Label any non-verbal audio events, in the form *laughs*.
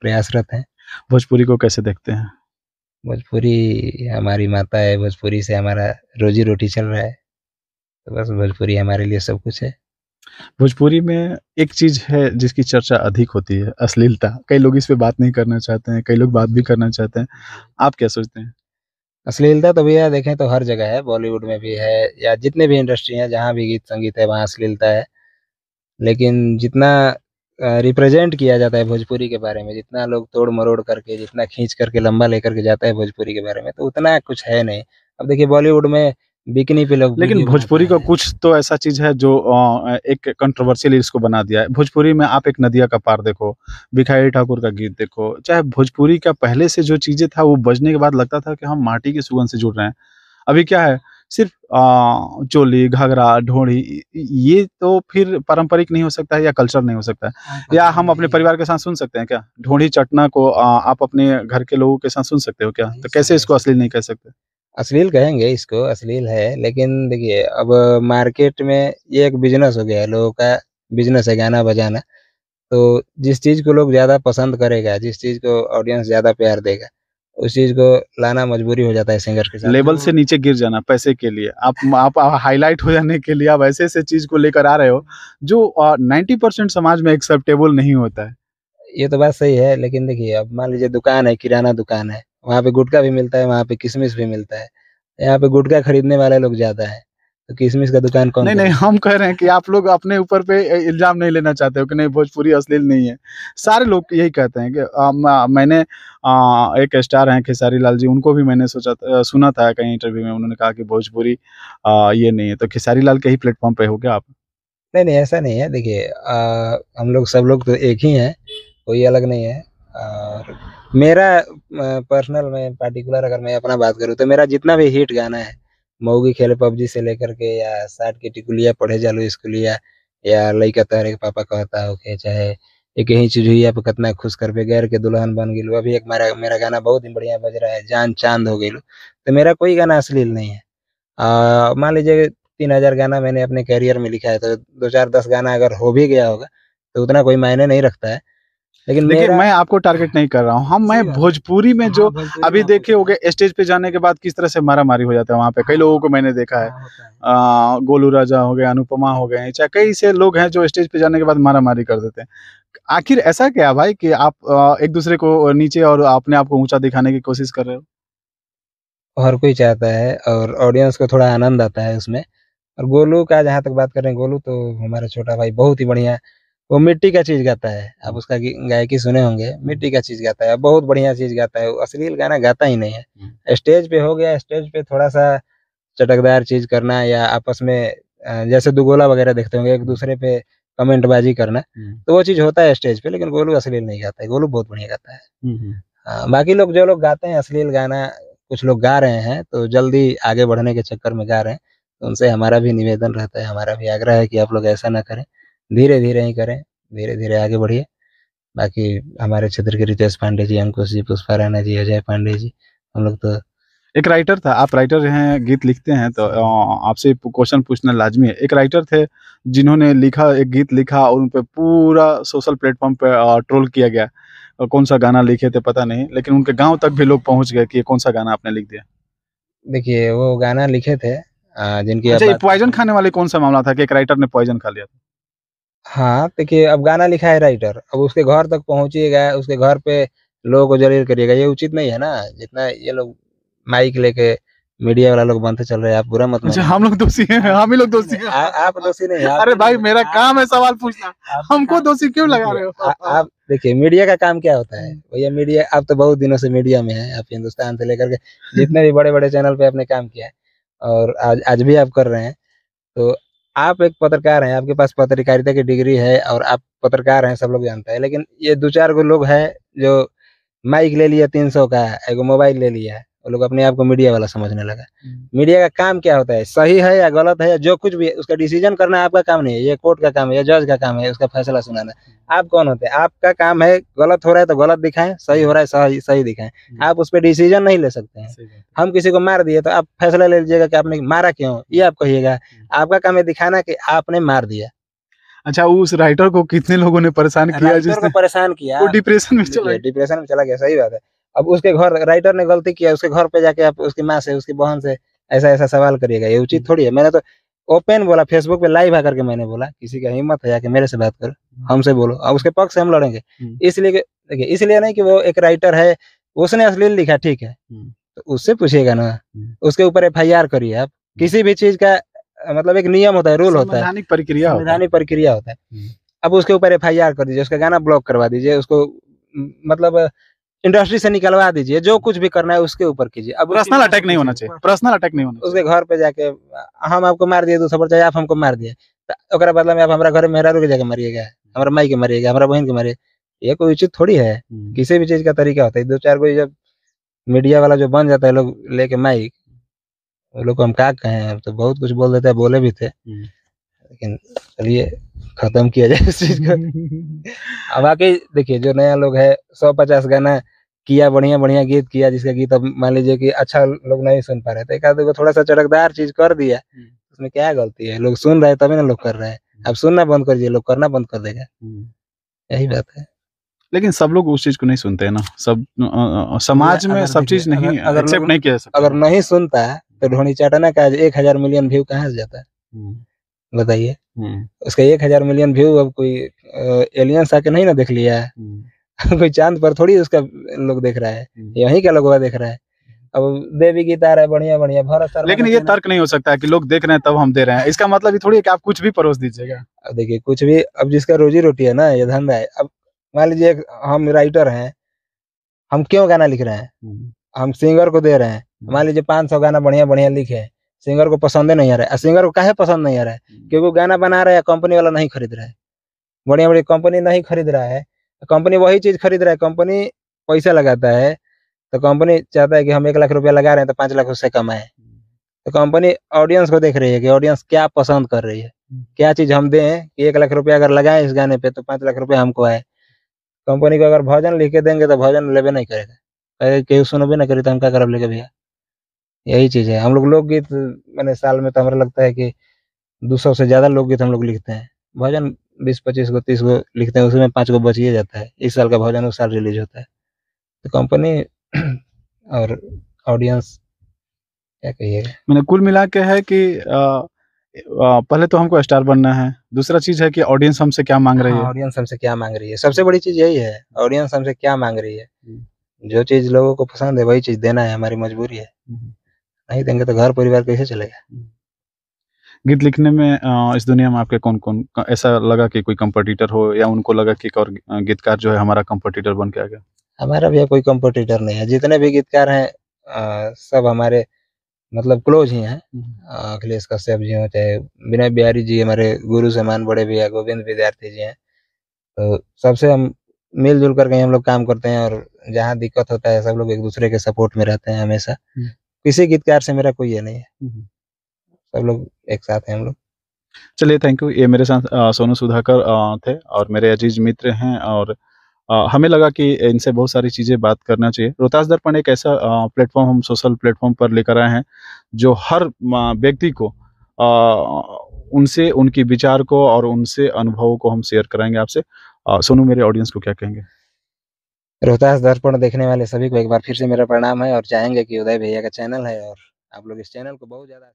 प्रयासरत हैं भोजपुरी को कैसे देखते हैं भोजपुरी हमारी माता है भोजपुरी से हमारा रोजी रोटी चल रहा है तो बस भोजपुरी हमारे लिए सब कुछ है भोजपुरी में एक चीज है जिसकी चर्चा अधिक होती है अश्लीलता कई लोग इस पे बात नहीं करना चाहते हैं कई लोग बात भी करना चाहते हैं आप क्या सोचते हैं अश्लीलता तो भैया देखें तो हर जगह है बॉलीवुड में भी है या जितने भी इंडस्ट्री है जहाँ भी गीत संगीत है वहाँ अश्लीलता है लेकिन जितना रिप्रेजेंट किया जाता है भोजपुरी के बारे में जितना लोग तोड़ मरोड़ करके जितना खींच करके लंबा लेकर के जाता है भोजपुरी के बारे में तो उतना कुछ है नहीं अब देखिए बॉलीवुड में बिकनी पे लोग लेकिन भोजपुरी का कुछ तो ऐसा चीज है जो एक कंट्रोवर्शियल इसको बना दिया है भोजपुरी में आप एक नदिया का पार देखो भिखारी ठाकुर का गीत देखो चाहे भोजपुरी का पहले से जो चीजें था वो बजने के बाद लगता था कि हम माटी के सुगंध से जुड़ रहे हैं अभी क्या है सिर्फ चोली घाघरा ढोड़ी ये तो फिर पारंपरिक नहीं हो सकता है या कल्चर नहीं हो सकता है हाँ, या हम अपने परिवार के साथ सुन सकते हैं क्या ढोड़ी चटना को आप अपने घर के लोगों के साथ सुन सकते हो क्या तो कैसे इसको असली नहीं कह सकते अश्लील कहेंगे इसको अश्लील है लेकिन देखिए अब मार्केट में ये एक बिजनेस हो गया है लोगों का बिजनेस है गाना बजाना तो जिस चीज़ को लोग ज़्यादा पसंद करेगा जिस चीज़ को ऑडियंस ज़्यादा प्यार देगा उस चीज को लाना मजबूरी हो जाता है सिंगर के साथ लेवल से नीचे गिर जाना पैसे के लिए आप आप हाईलाइट हो जाने के लिए आप ऐसे ऐसे चीज को लेकर आ रहे हो जो नाइन्टी परसेंट समाज में एक्सेप्टेबल नहीं होता है ये तो बात सही है लेकिन देखिए अब मान लीजिए दुकान है किराना दुकान है वहाँ पे गुटखा भी मिलता है वहाँ पे किशमिश भी मिलता है यहाँ पे गुटखा खरीदने वाले लोग ज्यादा है तो किसमिस का दुकान कौन नहीं नहीं हम कह रहे हैं कि आप लोग अपने ऊपर पे इल्जाम नहीं लेना चाहते हो कि नहीं भोजपुरी अश्लील नहीं है सारे लोग यही कहते हैं कि आ, मैंने आ, एक स्टार हैं खेसारी लाल जी उनको भी मैंने सोचा सुना था कहीं इंटरव्यू में उन्होंने कहा कि भोजपुरी ये नहीं है तो खेसारी लाल के ही प्लेटफॉर्म पे हो गया आप नहीं नहीं ऐसा नहीं है देखिए हम लोग सब लोग तो एक ही हैं कोई अलग नहीं है और मेरा पर्सनल में पर्टिकुलर अगर मैं अपना बात करूँ तो मेरा जितना भी हिट गाना है मऊगी खेल पबजी से लेकर के या साठ के टिकुलिया पढ़े जालो स्कूलिया या लइका तहरे के पापा कहता हो के चाहे एक ही चीज हुई आप कितना खुश कर पे गैर के दुल्हन बन गई अभी एक मेरा मेरा गाना बहुत ही बढ़िया बज रहा है जान चांद हो गई तो मेरा कोई गाना अश्लील नहीं है मान लीजिए तीन हजार गाना मैंने अपने कैरियर में लिखा है तो दो चार दस गाना अगर हो भी गया होगा तो उतना कोई मायने नहीं रखता है लेकिन देखिए मैं आपको टारगेट नहीं कर रहा हूँ हम मैं भोजपुरी में जो हाँ, अभी देखे हो गए स्टेज पे जाने के बाद किस तरह से मारा मारी हो जाता है वहाँ पे कई लोगों को मैंने देखा है हाँ, गोलू राजा हो गए अनुपमा हो गए चाहे कई से लोग हैं जो स्टेज पे जाने के बाद मारा मारी कर देते हैं आखिर ऐसा क्या भाई कि आप एक दूसरे को नीचे और अपने आप को ऊंचा दिखाने की कोशिश कर रहे हो हर कोई चाहता है और ऑडियंस को थोड़ा आनंद आता है उसमें और गोलू का जहाँ तक बात करें गोलू तो हमारा छोटा भाई बहुत ही बढ़िया वो मिट्टी का चीज गाता है आप उसका गायकी सुने होंगे मिट्टी का चीज गाता है बहुत बढ़िया चीज गाता है अश्लील गाना गाता ही नहीं है हम्म। स्टेज पे हो गया स्टेज पे थोड़ा सा चटकदार चीज करना या आपस में जैसे दुगोला वगैरह देखते होंगे एक दूसरे पे कमेंटबाजी करना हम्म। तो वो चीज होता है स्टेज पे लेकिन गोलू अश्लील नहीं गाता है गोलू बहुत बढ़िया गाता है आ, हम्म, बाकी लोग जो लोग गाते हैं अश्लील गाना कुछ लोग गा रहे हैं तो जल्दी आगे बढ़ने के चक्कर में गा रहे हैं तो उनसे हमारा भी निवेदन रहता है हमारा भी आग्रह है कि आप लोग ऐसा ना करें धीरे धीरे ही करें धीरे धीरे आगे बढ़िए बाकी हमारे क्षेत्र के रितेश पांडे जी अंकुश जी पुष्पा राणा जी अजय पांडे जी हम लोग तो एक राइटर था आप राइटर हैं गीत लिखते हैं तो आपसे क्वेश्चन पूछना लाजमी है एक राइटर थे जिन्होंने लिखा एक गीत लिखा और उन पर पूरा सोशल प्लेटफॉर्म पे ट्रोल किया गया और कौन सा गाना लिखे थे पता नहीं लेकिन उनके गांव तक भी लोग पहुंच गए कि कौन सा गाना आपने लिख दिया देखिए वो गाना लिखे थे जिनकी पॉइजन अच्छा, खाने वाले कौन सा मामला था कि एक राइटर ने पॉइजन खा लिया था हाँ, देखिए अब गाना लिखा है राइटर, अब उसके घर तक पहुंचिएगा उसके घर पे लोगों को जरूर करिएगा, ये उचित नहीं है ना। जितना ये लोग माइक लेके मीडिया वाला लोग बनते चल रहे हैं, आप बुरा मत अच्छा मानिए। हम लोग दोषी हैं, हम ही लोग दोषी हैं। आप दोषी नहीं आप अरे भाई मेरा काम है सवाल पूछना, हमको दोषी क्यों लगा रहे हो? आप देखिए मीडिया का काम क्या होता है? भैया मीडिया आप तो बहुत दिनों से मीडिया में है आप हिंदुस्तान से लेकर के जितने भी बड़े-बड़े चैनल पे आपने काम किया है और आज आज भी आप कर रहे हैं, तो आप एक पत्रकार हैं आपके पास पत्रकारिता की डिग्री है और आप पत्रकार हैं सब लोग जानते हैं लेकिन ये दो चार गो लोग हैं जो माइक ले लिया तीन सौ का एगो मोबाइल ले लिया और लोग अपने आप को मीडिया वाला समझने लगा मीडिया हम्म। का काम क्या होता है सही है या गलत है या जो कुछ भी है उसका डिसीजन करना आपका काम नहीं है ये कोर्ट का काम है या जज का काम है उसका फैसला सुनाना हम्म। आप कौन होते हैं आपका काम है गलत हो रहा है तो गलत दिखाएं सही हो रहा है सही सही दिखाएं हम्म। आप उस पर डिसीजन नहीं ले सकते हैं हम किसी को मार दिए तो आप फैसला ले लीजिएगा कि आपने मारा क्यों ये आप कहिएगा आपका काम है दिखाना कि आपने मार दिया अच्छा उस राइटर को कितने लोगों ने परेशान किया जिसने परेशान किया वो डिप्रेशन में चला गया डिप्रेशन में चला गया सही बात है अब उसके घर राइटर ने गलती किया उसके घर पे जाके आप उसकी माँ से उसकी बहन से ऐसा ऐसा सवाल करिएगा ये उचित हम्म। थोड़ी है मैंने तो ओपन बोला फेसबुक पे लाइव आकर के मैंने बोला किसी का हिम्मत है जाके मेरे से बात करो हम्म। हमसे बोलो अब उसके पक्ष से हम लड़ेंगे हम्म। इसलिए देखिए इसलिए नहीं कि वो एक राइटर है उसने अश्लील लिखा ठीक है तो उससे पूछिएगा ना उसके ऊपर एफ करिए आप किसी भी चीज का मतलब एक नियम होता है रूल होता है प्रक्रिया संवैधानिक प्रक्रिया होता है अब उसके ऊपर एफ कर दीजिए उसका गाना ब्लॉक करवा दीजिए उसको मतलब इंडस्ट्री से निकलवा दीजिए जो कुछ भी करना है उसके ऊपर कीजिए अब पर्सनल अटैक नहीं होना चाहिए पर्सनल अटैक नहीं होना उसके घर पे जाके हम आपको मार दिए दूसरा पर आप हमको मार दिए बदला में आप हमारा घर में मेहरा के जाके मरिएगा हमारा माई के मरिएगा हमारा बहन के मरिए ये कोई उचित थोड़ी है हम्म। किसी भी चीज का तरीका होता है दो चार कोई जब मीडिया वाला जो बन जाता है लोग लेके माइक लोग हम क्या कहें तो बहुत कुछ बोल देते हैं बोले भी थे हम्म। लेकिन चलिए खत्म किया जाए इस चीज को *laughs* अब बाकी देखिए जो नया लोग है सौ पचास गाना किया बढ़िया बढ़िया गीत किया जिसका गीत अब मान लीजिए कि अच्छा लोग नहीं सुन पा रहे थे एक थोड़ा सा चटकदार चीज कर दिया हम्म। उसमें क्या गलती है लोग सुन रहे तभी ना लोग कर रहे हैं हम्म। अब सुनना बंद कर दिए लोग करना बंद कर देगा हम्म। यही बात है लेकिन सब लोग उस चीज को नहीं सुनते है ना सब आ, समाज में सब चीज नहीं अगर, अगर नहीं किया अगर नहीं सुनता तो ढोनी चाटना का एक हजार मिलियन व्यू कहाँ से जाता है बताइए उसका एक हजार मिलियन व्यू अब कोई एलियंस आके नहीं ना देख लिया है *laughs* कोई चांद पर थोड़ी उसका लोग देख रहा है हम्म। यही क्या लोग देख रहा है अब देवी की तार है बढ़िया बढ़िया भारत सर लेकिन ये तो तर्क नहीं हो सकता कि लोग देख रहे हैं तब हम दे रहे हैं इसका मतलब ये थोड़ी है कि आप कुछ भी परोस दीजिएगा अब देखिए कुछ भी अब जिसका रोजी रोटी है ना ये धंधा है अब मान लीजिए हम राइटर हैं हम क्यों गाना लिख रहे हैं हम्म। हम सिंगर को दे रहे हैं हम्म। मान लीजिए पाँच सौ गाना बढ़िया बढ़िया लिखे सिंगर को पसंद नहीं आ रहा है सिंगर को कहे पसंद नहीं आ रहा है क्योंकि गाना बना रहा है कंपनी वाला नहीं खरीद रहा है बढ़िया बढ़िया कंपनी नहीं खरीद रहा है कंपनी वही चीज़ खरीद रहा है कंपनी पैसा लगाता है तो कंपनी चाहता है कि हम एक लाख रुपया लगा रहे हैं तो पांच लाख उससे कमाए तो कंपनी ऑडियंस को देख रही है कि ऑडियंस क्या पसंद कर रही है क्या चीज़ हम दें कि एक लाख रुपया अगर लगाए इस गाने पे तो पांच लाख रुपया हमको आए कंपनी को अगर भोजन लिख के देंगे तो भोजन लेबे नहीं करेगा कहे केहू सुनो भी ना करे तो हम क्या करब लेके भैया यही चीज़ है हम लोग लोकगीत मैंने साल में तो हमारा लगता है कि दो सौ से ज़्यादा लोकगीत हम लोग लिखते हैं भजन बीस पच्चीस को तीस को लिखते हैं उसमें पाँच गो बचिए जाता है इस साल का भोजन उस साल रिलीज होता है तो कंपनी *clears throat* और ऑडियंस क्या कहिए मैंने कुल मिला के है कि आ, आ, पहले तो हमको स्टार बनना है दूसरा चीज है कि ऑडियंस हमसे क्या मांग रही है ऑडियंस हाँ, हमसे क्या मांग रही है सबसे बड़ी चीज यही है ऑडियंस हमसे क्या मांग रही है हम्म। जो चीज लोगों को पसंद है वही चीज देना है हमारी मजबूरी है हम्म। नहीं देंगे तो घर परिवार कैसे चलेगा हम्म। गीत लिखने में इस दुनिया में आपके कौन कौन ऐसा लगा कि कोई कंपटीटर हो या उनको लगा कि और गीतकार जो है हमारा कंपटीटर बन के आ गया हमारा भैया कोई कंपटीटर नहीं है जितने भी गीतकार हैं सब हमारे मतलब क्लोज ही हैं हम्म। अखिलेश कश्यप जी हों चाहे विनय बिहारी जी हमारे गुरु समान बड़े भैया गोविंद विद्यार्थी जी हैं तो सबसे हम मिलजुल करके हम लोग काम करते हैं और जहाँ दिक्कत होता है सब लोग एक दूसरे के सपोर्ट में रहते हैं हमेशा हम्म। किसी गीतकार से मेरा कोई ये नहीं है हम्म। सब लोग एक साथ हैं हम लोग चलिए थैंक यू ये मेरे साथ सोनू सुधाकर थे और मेरे अजीज मित्र हैं और आ, हमें लगा कि इनसे बहुत सारी चीज़ें बात करना चाहिए रोहतास दर्पण एक ऐसा प्लेटफॉर्म हम सोशल प्लेटफॉर्म पर लेकर आए हैं जो हर व्यक्ति को आ, उनसे उनके विचार को और उनसे अनुभव को हम शेयर कराएंगे आपसे सोनू मेरे ऑडियंस को क्या कहेंगे रोहतास दर्पण देखने वाले सभी को एक बार फिर से मेरा प्रणाम है और चाहेंगे कि उदय भैया का चैनल है और आप लोग इस चैनल को बहुत ज़्यादा